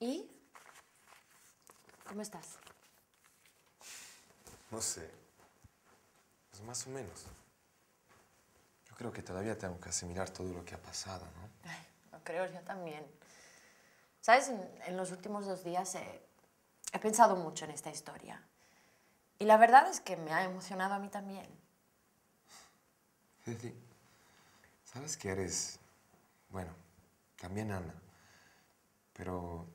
¿Y? ¿Cómo estás? No sé. Pues más o menos. Yo creo que todavía tengo que asimilar todo lo que ha pasado, ¿no? Ay, creo yo también. ¿Sabes? En, los últimos dos días he, pensado mucho en esta historia. Y la verdad es que me ha emocionado a mí también. Ceci, sabes que eres, bueno, también Ana, pero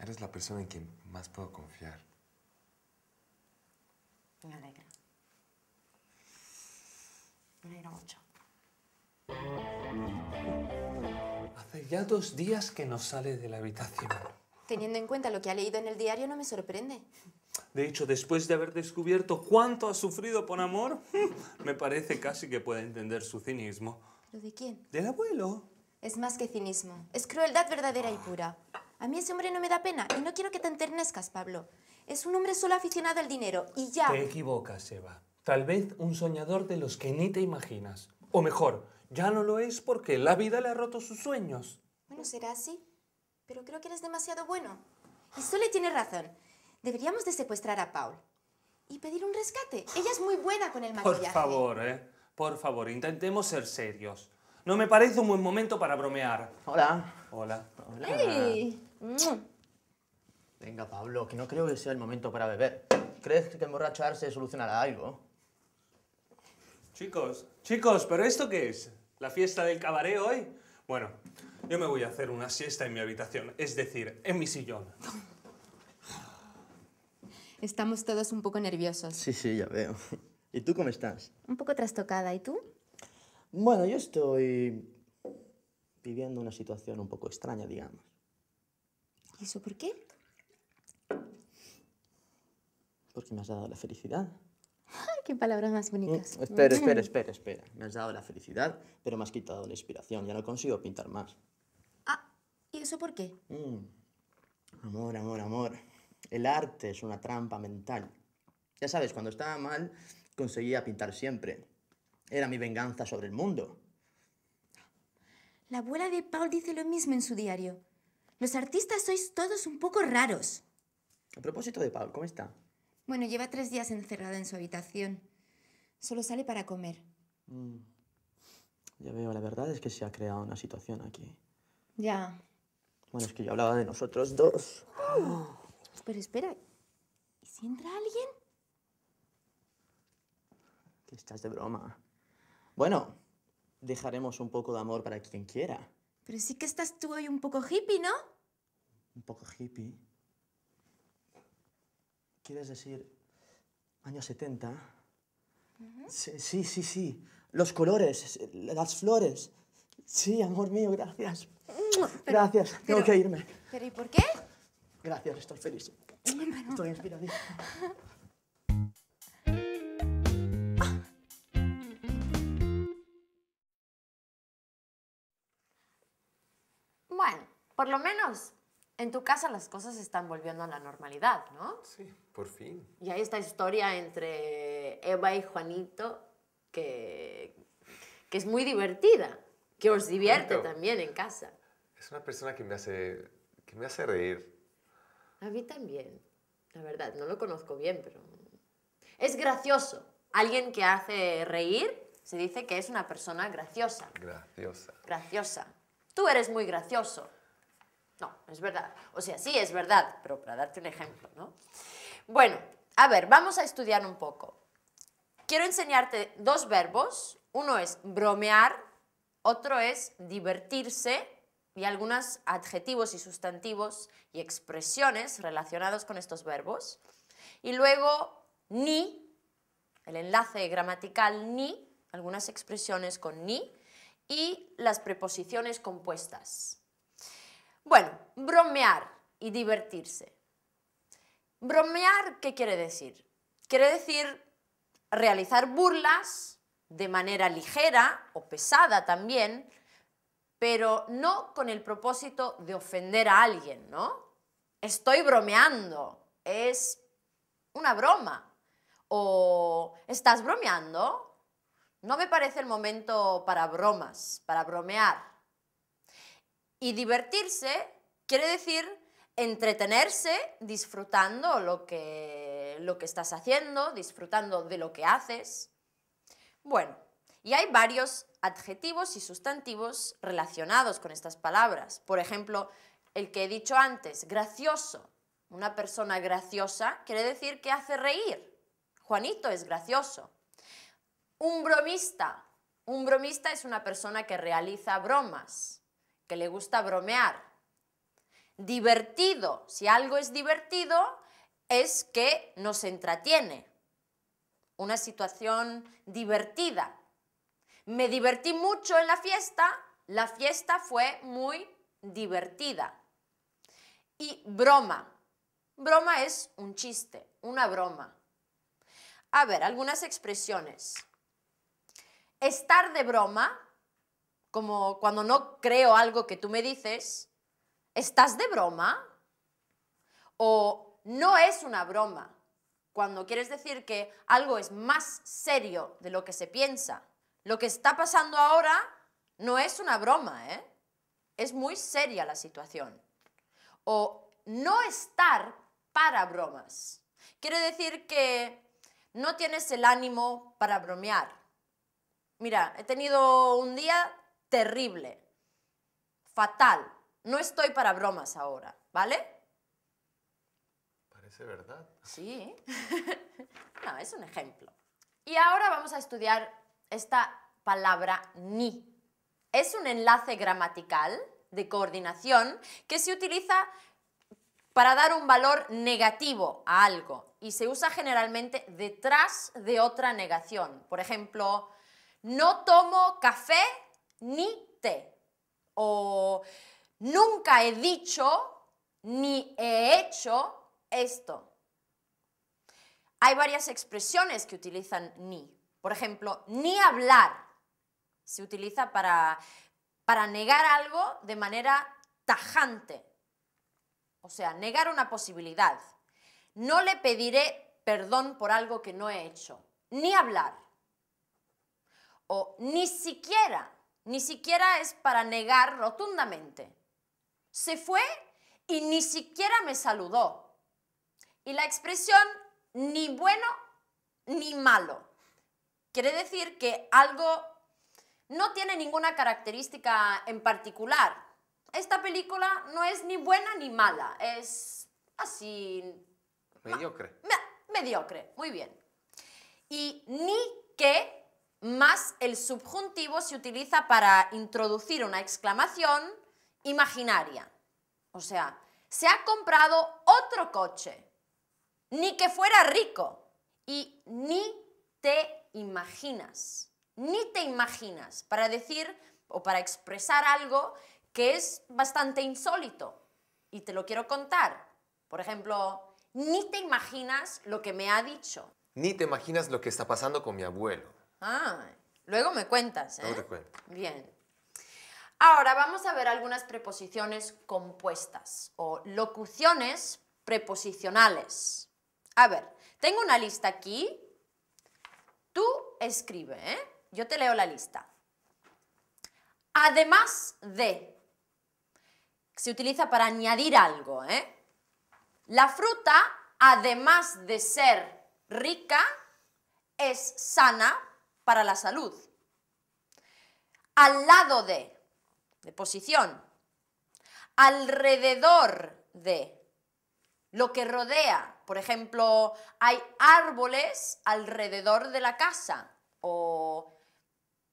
Eres la persona en quien más puedo confiar. Me alegra. Me alegra mucho. Hace ya dos días que no sale de la habitación. Teniendo en cuenta lo que ha leído en el diario, no me sorprende. De hecho, después de haber descubierto cuánto ha sufrido por amor, me parece casi que puede entender su cinismo. ¿Pero de quién? Del abuelo. Es más que cinismo. Es crueldad verdadera y pura. A mí ese hombre no me da pena y no quiero que te enternezcas, Pablo. Es un hombre solo aficionado al dinero y ya... Te equivocas, Eva. Tal vez un soñador de los que ni te imaginas. O mejor, ya no lo es porque la vida le ha roto sus sueños. Bueno, será así. Pero creo que eres demasiado bueno. Y solo tiene razón. Deberíamos de secuestrar a Paul. Y pedir un rescate. Ella es muy buena con el maquillaje. Por favor, ¿eh? Por favor, intentemos ser serios. No me parece un buen momento para bromear. Hola. Hola. Hola. Hey. Mm. Venga, Pablo, que no creo que sea el momento para beber. ¿Crees que emborracharse solucionará algo? Chicos, chicos, ¿pero esto qué es? ¿La fiesta del cabaret hoy? Bueno, yo me voy a hacer una siesta en mi habitación, es decir, en mi sillón. Estamos todos un poco nerviosos. Sí, sí, ya veo. ¿Y tú cómo estás? Un poco trastocada. ¿Y tú? Bueno, yo estoy viviendo una situación un poco extraña, digamos. ¿Y eso por qué? Porque me has dado la felicidad. ¡Qué palabras más bonitas! Mm, espera, espera, espera, espera. Me has dado la felicidad, pero me has quitado la inspiración. Ya no consigo pintar más. Ah, ¿y eso por qué? Mm. Amor, amor, amor. El arte es una trampa mental. Ya sabes, cuando estaba mal, conseguía pintar siempre. Era mi venganza sobre el mundo. La abuela de Paul dice lo mismo en su diario. Los artistas sois todos un poco raros. A propósito de Paul, ¿cómo está? Bueno, lleva tres días encerrado en su habitación. Solo sale para comer. Mm. Ya veo, la verdad es que se ha creado una situación aquí. Ya. Bueno, es que yo hablaba de nosotros dos. Pero espera, ¿y si entra alguien? Que estás de broma. Bueno, dejaremos un poco de amor para quien quiera. Pero sí que estás tú hoy un poco hippie, ¿no? Un poco hippie. ¿Quieres decir años 70? sí, sí, sí, Los colores, las flores. Sí, amor mío, gracias. gracias, tengo que irme. ¿Pero y por qué? Gracias, estoy feliz. Estoy inspiradísimo. por lo menos en tu casa las cosas están volviendo a la normalidad, ¿no? Sí, por fin. Y hay esta historia entre Eva y Juanito que, es muy divertida, que os divierte también en casa. Es una persona que me hace, que me hace reír. A mí también, la verdad, no lo conozco bien, pero es gracioso. Alguien que hace reír se dice que es una persona graciosa. Graciosa. Graciosa. Tú eres muy gracioso. No, es verdad. O sea, sí es verdad, pero para darte un ejemplo, ¿no? Bueno, a ver, vamos a estudiar un poco. Quiero enseñarte dos verbos. Uno es bromear, otro es divertirse y algunos adjetivos y sustantivos y expresiones relacionados con estos verbos. Y luego ni, el enlace gramatical ni, algunas expresiones con ni y las preposiciones compuestas. Bueno, bromear y divertirse. Bromear, ¿qué quiere decir? Quiere decir realizar burlas de manera ligera o pesada también, pero no con el propósito de ofender a alguien, ¿no? Estoy bromeando, es una broma. O estás bromeando, no me parece el momento para bromas, para bromear. Y divertirse quiere decir entretenerse disfrutando lo que, lo que estás haciendo, disfrutando de lo que haces. Bueno, y hay varios adjetivos y sustantivos relacionados con estas palabras. Por ejemplo, el que he dicho antes, gracioso. Una persona graciosa quiere decir que hace reír. Juanito es gracioso. Un bromista. Un bromista es una persona que realiza bromas que le gusta bromear. Divertido, si algo es divertido, es que nos entretiene. Una situación divertida. Me divertí mucho en la fiesta, la fiesta fue muy divertida. Y broma. Broma es un chiste, una broma. A ver, algunas expresiones. Estar de broma como cuando no creo algo que tú me dices, ¿estás de broma? O no es una broma, cuando quieres decir que algo es más serio de lo que se piensa. Lo que está pasando ahora no es una broma, ¿eh? Es muy seria la situación. O no estar para bromas. Quiere decir que no tienes el ánimo para bromear. Mira, he tenido un día terrible, fatal. No estoy para bromas ahora, ¿vale? Parece verdad. Sí. no, es un ejemplo. Y ahora vamos a estudiar esta palabra ni. Es un enlace gramatical de coordinación que se utiliza para dar un valor negativo a algo y se usa generalmente detrás de otra negación. Por ejemplo, no tomo café ni te. O nunca he dicho ni he hecho esto. Hay varias expresiones que utilizan ni. Por ejemplo, ni hablar se utiliza para, para negar algo de manera tajante. O sea, negar una posibilidad. No le pediré perdón por algo que no he hecho. Ni hablar. O ni siquiera ni siquiera es para negar rotundamente. Se fue y ni siquiera me saludó. Y la expresión ni bueno ni malo quiere decir que algo no tiene ninguna característica en particular. Esta película no es ni buena ni mala, es así... Mediocre. mediocre, muy bien. Y ni que más el subjuntivo se utiliza para introducir una exclamación imaginaria. O sea, se ha comprado otro coche, ni que fuera rico, y ni te imaginas, ni te imaginas, para decir o para expresar algo que es bastante insólito. Y te lo quiero contar. Por ejemplo, ni te imaginas lo que me ha dicho. Ni te imaginas lo que está pasando con mi abuelo. Ah, luego me cuentas. ¿eh? Bien. Ahora vamos a ver algunas preposiciones compuestas o locuciones preposicionales. A ver, tengo una lista aquí. Tú escribe, ¿eh? Yo te leo la lista. Además de. Se utiliza para añadir algo, ¿eh? La fruta, además de ser rica, es sana para la salud. Al lado de, de posición. Alrededor de, lo que rodea. Por ejemplo, hay árboles alrededor de la casa o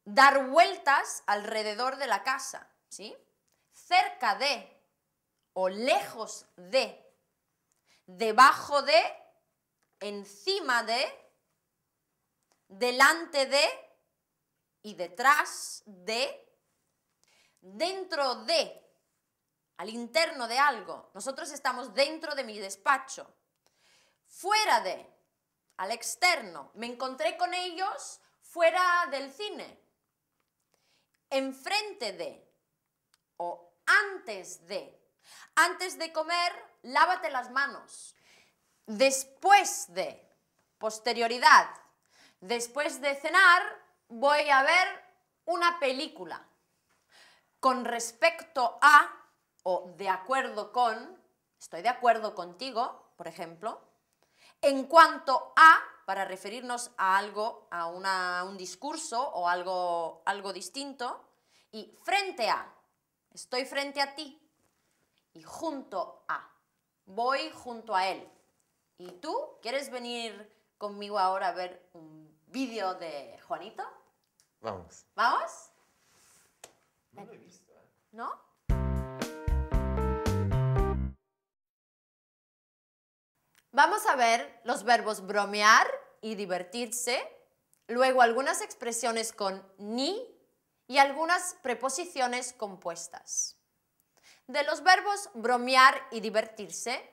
dar vueltas alrededor de la casa, ¿sí? Cerca de o lejos de, debajo de, encima de, delante de y detrás de, dentro de, al interno de algo. Nosotros estamos dentro de mi despacho. Fuera de, al externo. Me encontré con ellos fuera del cine. Enfrente de o antes de. Antes de comer, lávate las manos. Después de, posterioridad, Después de cenar voy a ver una película. Con respecto a o de acuerdo con, estoy de acuerdo contigo, por ejemplo, en cuanto a, para referirnos a algo, a una, un discurso o algo, algo distinto, y frente a, estoy frente a ti, y junto a, voy junto a él. ¿Y tú quieres venir conmigo ahora a ver un vídeo de Juanito? Vamos. ¿Vamos? No lo he visto. ¿eh? ¿No? Vamos a ver los verbos bromear y divertirse, luego algunas expresiones con ni y algunas preposiciones compuestas. De los verbos bromear y divertirse,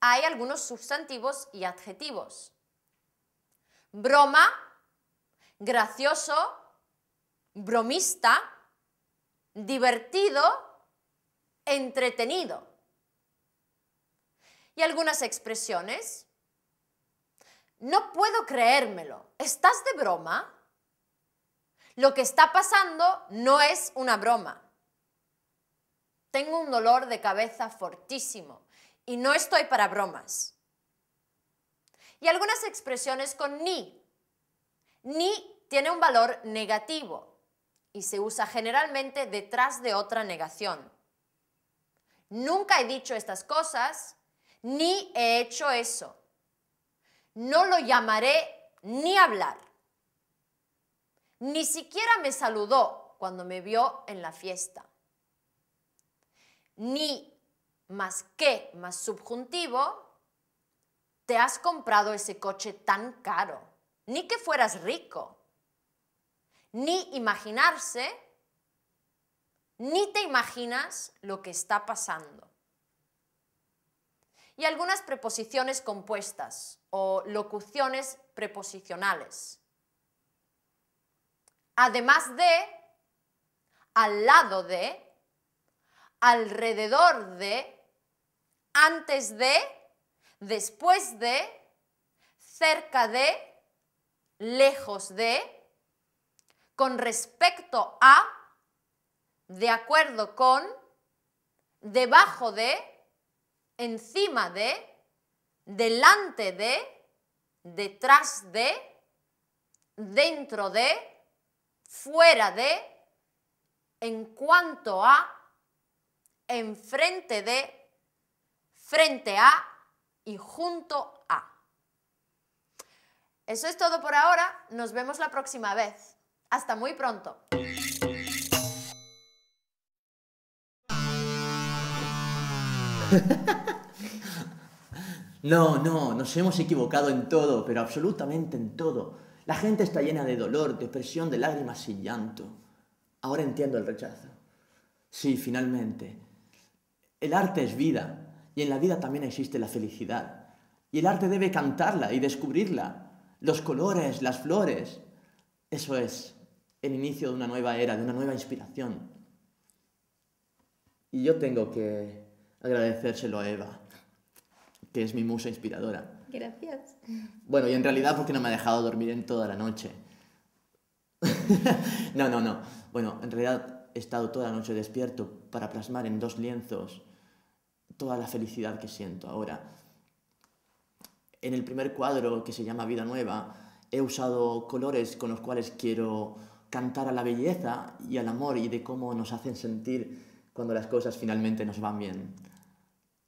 hay algunos sustantivos y adjetivos broma, gracioso, bromista, divertido, entretenido. Y algunas expresiones. No puedo creérmelo. ¿Estás de broma? Lo que está pasando no es una broma. Tengo un dolor de cabeza fortísimo y no estoy para bromas y algunas expresiones con ni. Ni tiene un valor negativo y se usa generalmente detrás de otra negación. Nunca he dicho estas cosas, ni he hecho eso. No lo llamaré ni hablar. Ni siquiera me saludó cuando me vio en la fiesta. Ni más que más subjuntivo te has comprado ese coche tan caro, ni que fueras rico, ni imaginarse, ni te imaginas lo que está pasando. Y algunas preposiciones compuestas o locuciones preposicionales. Además de, al lado de, alrededor de, antes de después de, cerca de, lejos de, con respecto a, de acuerdo con, debajo de, encima de, delante de, detrás de, dentro de, fuera de, en cuanto a, enfrente de, frente a, y junto a. Eso es todo por ahora, nos vemos la próxima vez. Hasta muy pronto. No, no, nos hemos equivocado en todo, pero absolutamente en todo. La gente está llena de dolor, depresión, de lágrimas y llanto. Ahora entiendo el rechazo. Sí, finalmente. El arte es vida, y en la vida también existe la felicidad. Y el arte debe cantarla y descubrirla. Los colores, las flores. Eso es el inicio de una nueva era, de una nueva inspiración. Y yo tengo que agradecérselo a Eva, que es mi musa inspiradora. Gracias. Bueno, y en realidad porque no me ha dejado dormir en toda la noche. no, no, no. Bueno, en realidad he estado toda la noche despierto para plasmar en dos lienzos toda la felicidad que siento ahora. En el primer cuadro, que se llama Vida Nueva, he usado colores con los cuales quiero cantar a la belleza y al amor y de cómo nos hacen sentir cuando las cosas finalmente nos van bien.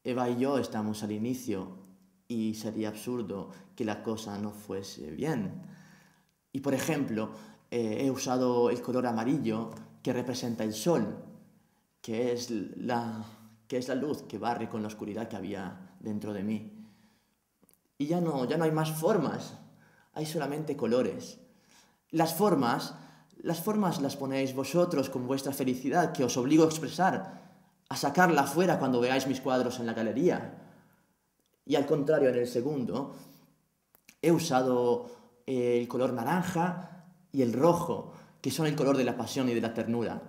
Eva y yo estamos al inicio y sería absurdo que la cosa no fuese bien. Y por ejemplo, eh, he usado el color amarillo que representa el sol, que es la, que es la luz que barre con la oscuridad que había dentro de mí. Y ya no, ya no hay más formas, hay solamente colores. Las formas, las formas las ponéis vosotros con vuestra felicidad que os obligo a expresar, a sacarla fuera cuando veáis mis cuadros en la galería. Y al contrario, en el segundo, he usado eh, el color naranja y el rojo, que son el color de la pasión y de la ternura.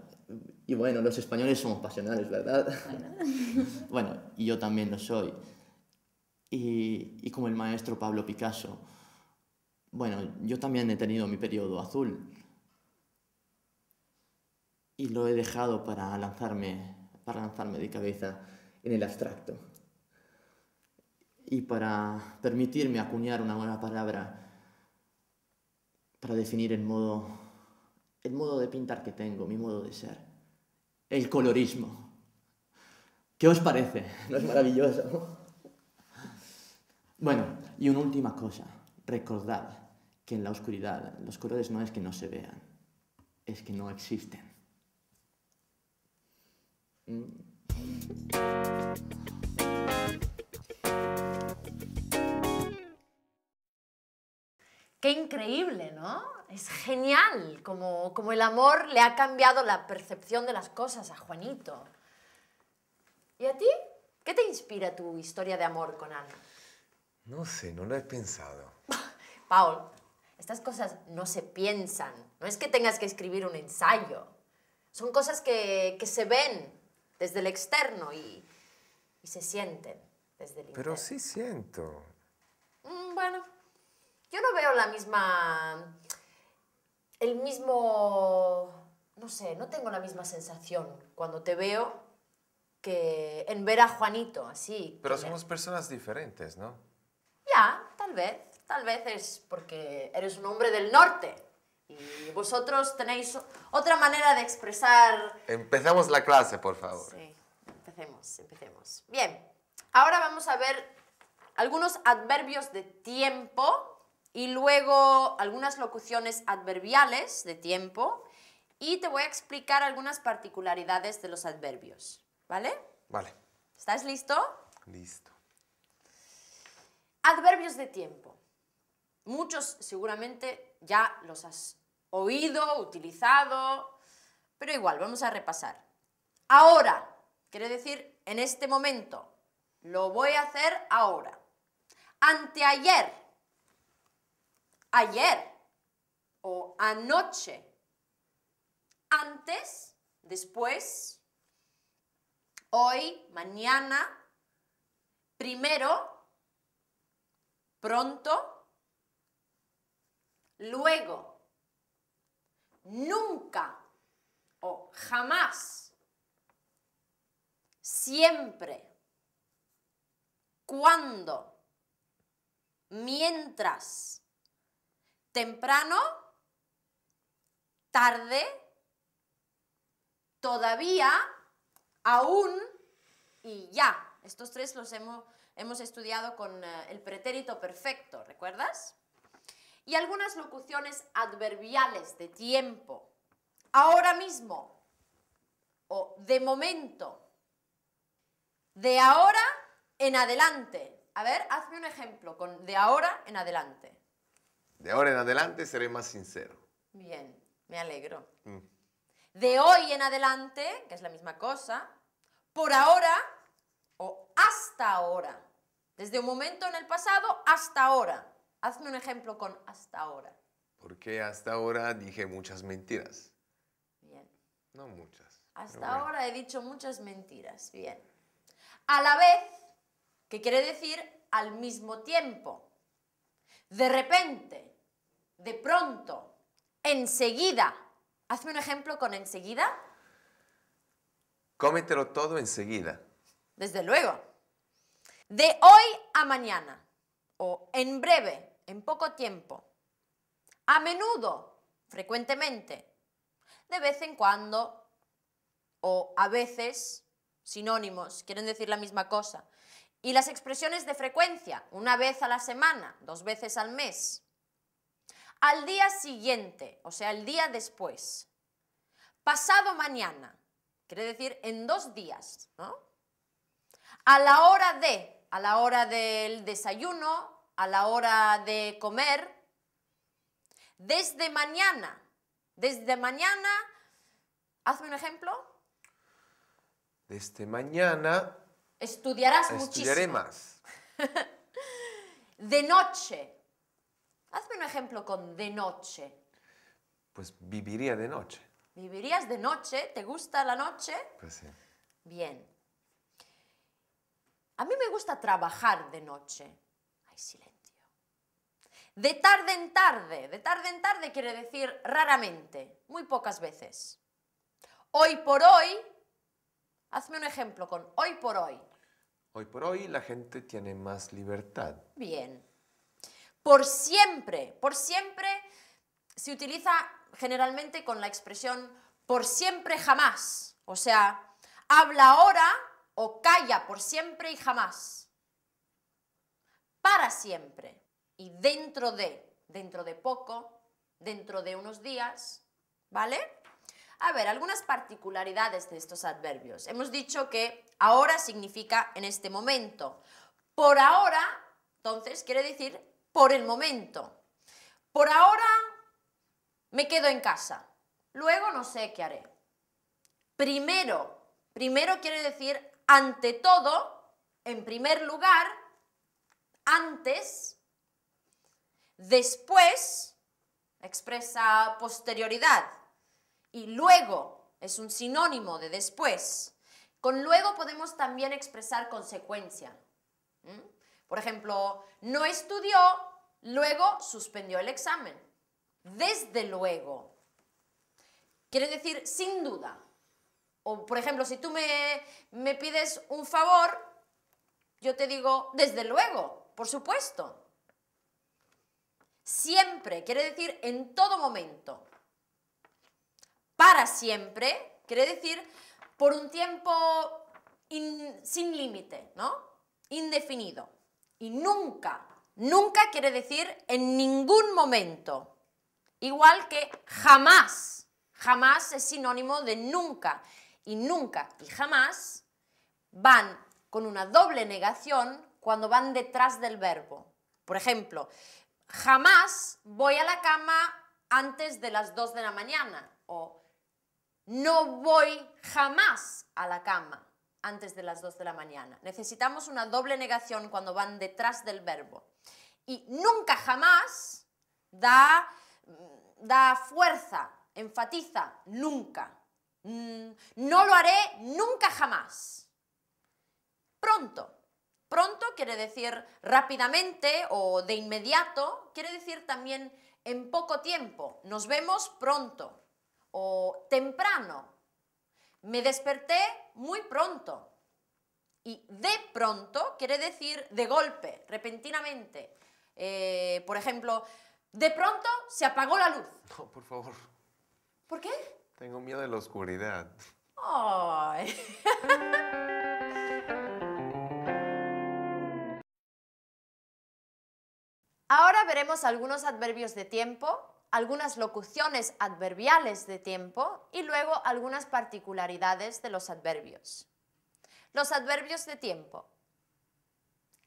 Y bueno, los españoles somos pasionales, ¿verdad? Bueno, y yo también lo soy. Y, y, como el maestro Pablo Picasso, bueno, yo también he tenido mi periodo azul. Y lo he dejado para lanzarme, para lanzarme de cabeza en el abstracto. Y para permitirme acuñar una buena palabra para definir el modo, el modo de pintar que tengo, mi modo de ser el colorismo. ¿Qué os parece? ¿No es maravilloso? bueno, y una última cosa. Recordad que en la oscuridad los colores no es que no se vean, es que no existen. Qué increíble, ¿no? Es genial como, como el amor le ha cambiado la percepción de las cosas a Juanito. ¿Y a ti? ¿Qué te inspira tu historia de amor con Ana? No sé, no lo he pensado. Paul, estas cosas no se piensan. No es que tengas que escribir un ensayo. Son cosas que, que se ven desde el externo y, y se sienten desde el Pero Pero sí siento. Mm, bueno, yo no veo la misma, el mismo, no sé, no tengo la misma sensación cuando te veo que en ver a Juanito, así. Pero somos personas diferentes, ¿no? Ya, tal vez, tal vez es porque eres un hombre del norte. Y vosotros tenéis otra manera de expresar... Empezamos la clase, por favor. Sí, empecemos, empecemos. Bien, ahora vamos a ver algunos adverbios de tiempo y luego algunas locuciones adverbiales de tiempo y te voy a explicar algunas particularidades de los adverbios, ¿vale? Vale. ¿Estás listo? Listo. Adverbios de tiempo. Muchos seguramente ya los has oído, utilizado, pero igual, vamos a repasar. Ahora, quiere decir en este momento. Lo voy a hacer ahora. Anteayer, ayer o anoche. Antes, después, hoy, mañana, primero, pronto, luego, nunca o jamás, siempre, cuando, mientras, temprano, tarde, todavía, aún y ya. Estos tres los hemos, estudiado con eh, el pretérito perfecto, ¿recuerdas? Y algunas locuciones adverbiales de tiempo. Ahora mismo o de momento. De ahora en adelante. A ver, hazme un ejemplo con de ahora en adelante. De ahora en adelante seré más sincero. Bien, me alegro. Mm. De hoy en adelante, que es la misma cosa, por ahora o hasta ahora. Desde un momento en el pasado hasta ahora. Hazme un ejemplo con hasta ahora. Porque hasta ahora dije muchas mentiras. Bien. No muchas. Hasta ahora he dicho muchas mentiras. Bien. A la vez, que quiere decir al mismo tiempo. De repente, de pronto, enseguida. Hazme un ejemplo con enseguida. Cómetelo todo enseguida. Desde luego. De hoy a mañana, o en breve, en poco tiempo. A menudo, frecuentemente. De vez en cuando, o a veces, sinónimos, quieren decir la misma cosa. Y las expresiones de frecuencia, una vez a la semana, dos veces al mes. Al día siguiente, o sea, el día después. Pasado mañana, quiere decir en dos días, A la hora de, a la hora del desayuno, a la hora de comer. Desde mañana, desde mañana, hazme un ejemplo. Desde mañana Estudiarás Estudiaré más. de noche. Hazme un ejemplo con de noche. Pues viviría de noche. ¿Vivirías de noche? ¿Te gusta la noche? Pues sí. Bien. A mí me gusta trabajar de noche. Hay silencio. De tarde en tarde. De tarde en tarde quiere decir raramente, muy pocas veces. Hoy por hoy Hazme un ejemplo con hoy por hoy. Hoy por hoy la gente tiene más libertad. Bien. Por siempre, por siempre se utiliza generalmente con la expresión por siempre jamás. O sea, habla ahora o calla por siempre y jamás. Para siempre y dentro de, dentro de poco, dentro de unos días, ¿vale? A ver, algunas particularidades de estos adverbios. Hemos dicho que ahora significa en este momento. Por ahora, entonces, quiere decir por el momento. Por ahora me quedo en casa. Luego no sé qué haré. Primero, primero quiere decir ante todo, en primer lugar, antes, después, expresa posterioridad y luego es un sinónimo de después. Con luego podemos también expresar consecuencia. Por ejemplo, no estudió, luego suspendió el examen. Desde luego. Quiere decir sin duda. O, por ejemplo, si tú me, me pides un favor, yo te digo, desde luego, por supuesto. Siempre, quiere decir en todo momento para siempre quiere decir por un tiempo sin límite, ¿no? Indefinido. Y nunca, nunca quiere decir en ningún momento. Igual que jamás, jamás es sinónimo de nunca. Y nunca y jamás van con una doble negación cuando van detrás del verbo. Por ejemplo, jamás voy a la cama antes de las 2 de la mañana o no voy jamás a la cama antes de las 2 de la mañana. Necesitamos una doble negación cuando van detrás del verbo. Y nunca jamás da, mm, da fuerza, enfatiza, nunca. Mm, no lo haré nunca jamás. Pronto. Pronto quiere decir rápidamente o de inmediato, quiere decir también en poco tiempo. Nos vemos pronto o temprano. Me desperté muy pronto. Y de pronto quiere decir de golpe, repentinamente. Eh, por ejemplo, de pronto se apagó la luz. No, por favor. ¿Por qué? Tengo miedo de la oscuridad. Ahora veremos algunos adverbios de tiempo algunas locuciones adverbiales de tiempo y luego algunas particularidades de los adverbios. Los adverbios de tiempo.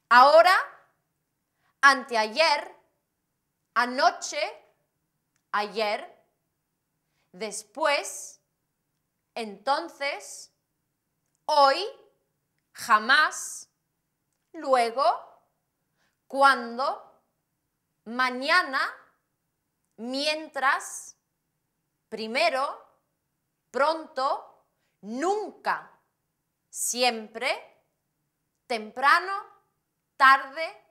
Ahora, anteayer, anoche, ayer, después, entonces, hoy, jamás, luego, cuando, mañana, mientras, primero, pronto, nunca, siempre, temprano, tarde,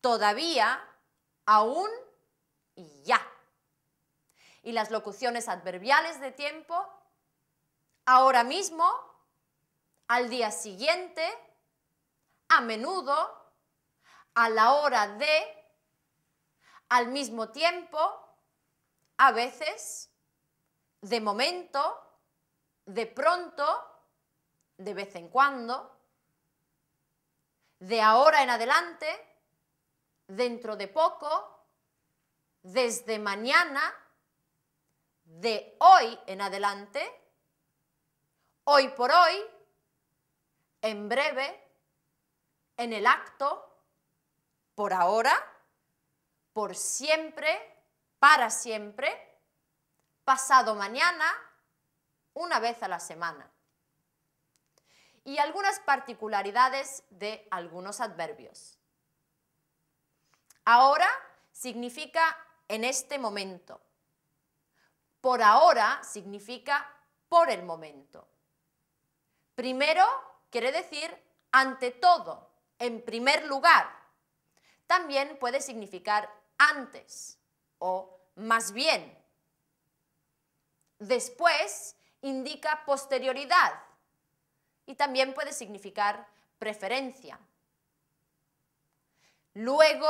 todavía, aún y ya. Y las locuciones adverbiales de tiempo, ahora mismo, al día siguiente, a menudo, a la hora de, al mismo tiempo, a veces, de momento, de pronto, de vez en cuando, de ahora en adelante, dentro de poco, desde mañana, de hoy en adelante, hoy por hoy, en breve, en el acto, por ahora, por siempre, para siempre, pasado mañana, una vez a la semana. Y algunas particularidades de algunos adverbios. Ahora significa en este momento. Por ahora significa por el momento. Primero quiere decir ante todo, en primer lugar. También puede significar antes o más bien. Después indica posterioridad y también puede significar preferencia. Luego,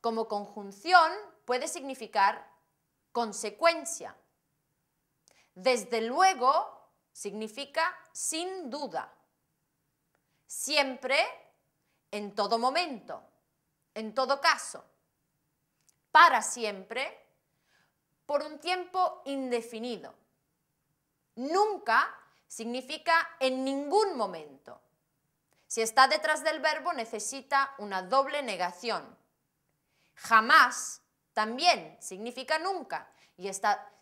como conjunción, puede significar consecuencia. Desde luego significa sin duda. Siempre, en todo momento, en todo caso para siempre por un tiempo indefinido. Nunca significa en ningún momento. Si está detrás del verbo necesita una doble negación. Jamás también significa nunca y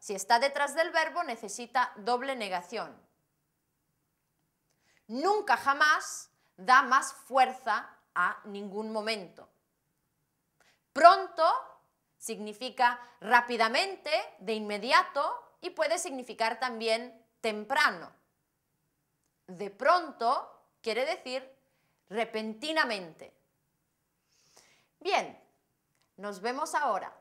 si está detrás del verbo necesita doble negación. Nunca jamás da más fuerza a ningún momento. Pronto Significa rápidamente, de inmediato y puede significar también temprano. De pronto quiere decir repentinamente. Bien, nos vemos ahora.